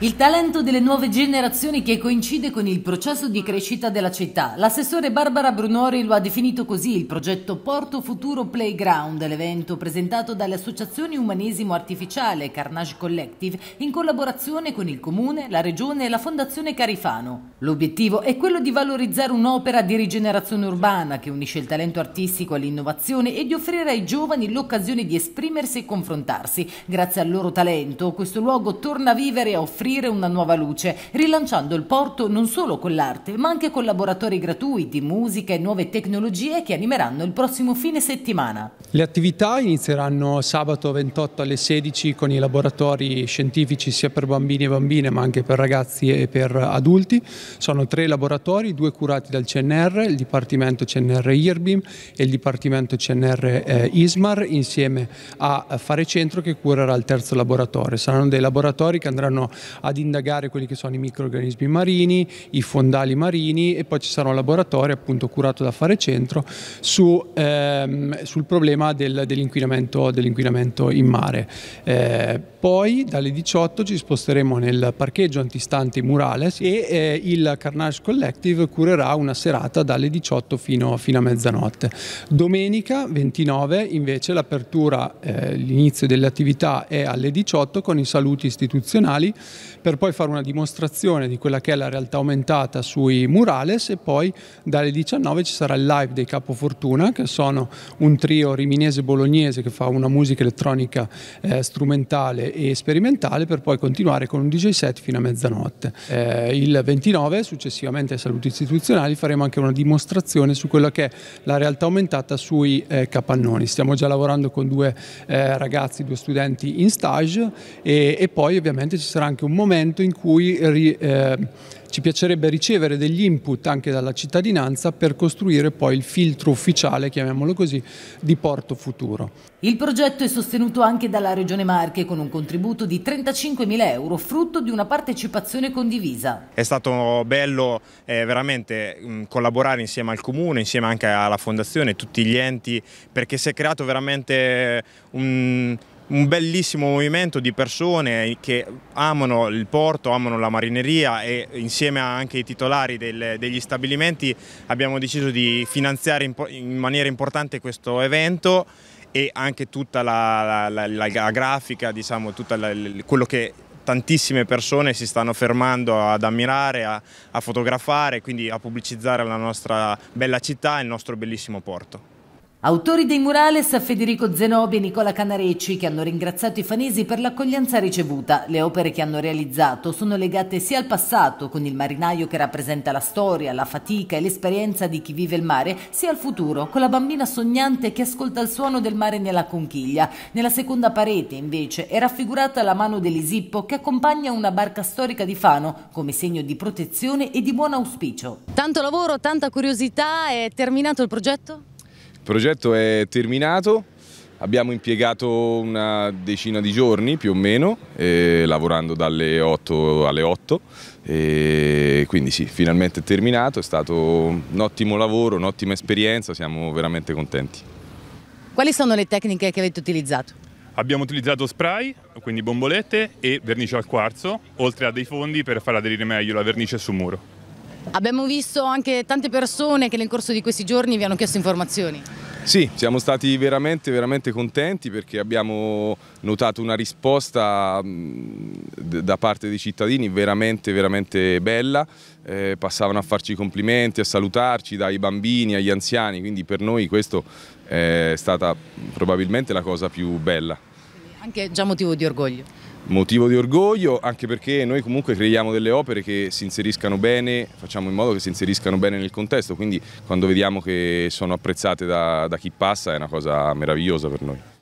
Il talento delle nuove generazioni che coincide con il processo di crescita della città. L'assessore Barbara Brunori lo ha definito così il progetto Porto Futuro Playground, l'evento presentato dalle associazioni Umanesimo Artificiale Carnage Collective in collaborazione con il Comune, la Regione e la Fondazione Carifano. L'obiettivo è quello di valorizzare un'opera di rigenerazione urbana che unisce il talento artistico all'innovazione e di offrire ai giovani l'occasione di esprimersi e confrontarsi. Grazie al loro talento questo luogo torna a vivere e a offrire aprire una nuova luce, rilanciando il porto non solo con l'arte, ma anche con laboratori gratuiti, musica e nuove tecnologie che animeranno il prossimo fine settimana. Le attività inizieranno sabato 28 alle 16 con i laboratori scientifici sia per bambini e bambine, ma anche per ragazzi e per adulti. Sono tre laboratori, due curati dal CNR, il Dipartimento CNR IRBIM e il Dipartimento CNR eh, ISMAR, insieme a Fare Centro che curerà il terzo laboratorio. Saranno dei laboratori che andranno ad indagare quelli che sono i microorganismi marini, i fondali marini e poi ci sarà un laboratorio appunto curato da Fare Centro su, ehm, sul problema del, dell'inquinamento, dell in mare. Eh, poi dalle 18 ci sposteremo nel parcheggio antistante murales e eh, il Carnage Collective curerà una serata dalle 18 fino, fino a mezzanotte. Domenica 29 invece l'apertura, eh, l'inizio delle attività è alle 18 con i saluti istituzionali per poi fare una dimostrazione di quella che è la realtà aumentata sui murales e poi dalle 19 ci sarà il live dei Capo Fortuna che sono un trio riminese bolognese che fa una musica elettronica eh, strumentale e sperimentale per poi continuare con un DJ set fino a mezzanotte. Eh, il 29 successivamente ai saluti istituzionali faremo anche una dimostrazione su quella che è la realtà aumentata sui eh, capannoni. Stiamo già lavorando con due eh, ragazzi, due studenti in stage e, e poi ovviamente ci sarà anche un momento in cui eh, ci piacerebbe ricevere degli input anche dalla cittadinanza per costruire poi il filtro ufficiale, chiamiamolo così, di Porto Futuro. Il progetto è sostenuto anche dalla Regione Marche con un contributo di 35.000 euro, frutto di una partecipazione condivisa. È stato bello eh, veramente mm, collaborare insieme al Comune, insieme anche alla Fondazione, tutti gli enti, perché si è creato veramente eh, un un bellissimo movimento di persone che amano il porto, amano la marineria e insieme anche ai titolari del, degli stabilimenti abbiamo deciso di finanziare in, in maniera importante questo evento e anche tutta la, la, la, la grafica, diciamo, tutto quello che tantissime persone si stanno fermando ad ammirare, a, a fotografare, quindi a pubblicizzare la nostra bella città e il nostro bellissimo porto. Autori dei murales Federico Zenobi e Nicola Canarecci che hanno ringraziato i fanesi per l'accoglienza ricevuta. Le opere che hanno realizzato sono legate sia al passato, con il marinaio che rappresenta la storia, la fatica e l'esperienza di chi vive il mare, sia al futuro, con la bambina sognante che ascolta il suono del mare nella conchiglia. Nella seconda parete, invece, è raffigurata la mano dell'Isippo che accompagna una barca storica di Fano come segno di protezione e di buon auspicio. Tanto lavoro, tanta curiosità, è terminato il progetto? Il progetto è terminato, abbiamo impiegato una decina di giorni più o meno, eh, lavorando dalle 8 alle 8, e quindi sì, finalmente è terminato, è stato un ottimo lavoro, un'ottima esperienza, siamo veramente contenti. Quali sono le tecniche che avete utilizzato? Abbiamo utilizzato spray, quindi bombolette e vernice al quarzo, oltre a dei fondi per far aderire meglio la vernice sul muro. Abbiamo visto anche tante persone che nel corso di questi giorni vi hanno chiesto informazioni. Sì, siamo stati veramente, veramente contenti perché abbiamo notato una risposta mm, da parte dei cittadini veramente, veramente bella. Eh, passavano a farci complimenti, a salutarci dai bambini agli anziani, quindi per noi questo eh, è stata probabilmente la cosa più bella. Anche già motivo di orgoglio motivo di orgoglio, anche perché noi comunque creiamo delle opere che si inseriscano bene, facciamo in modo che si inseriscano bene nel contesto, quindi quando vediamo che sono apprezzate da, da chi passa è una cosa meravigliosa per noi.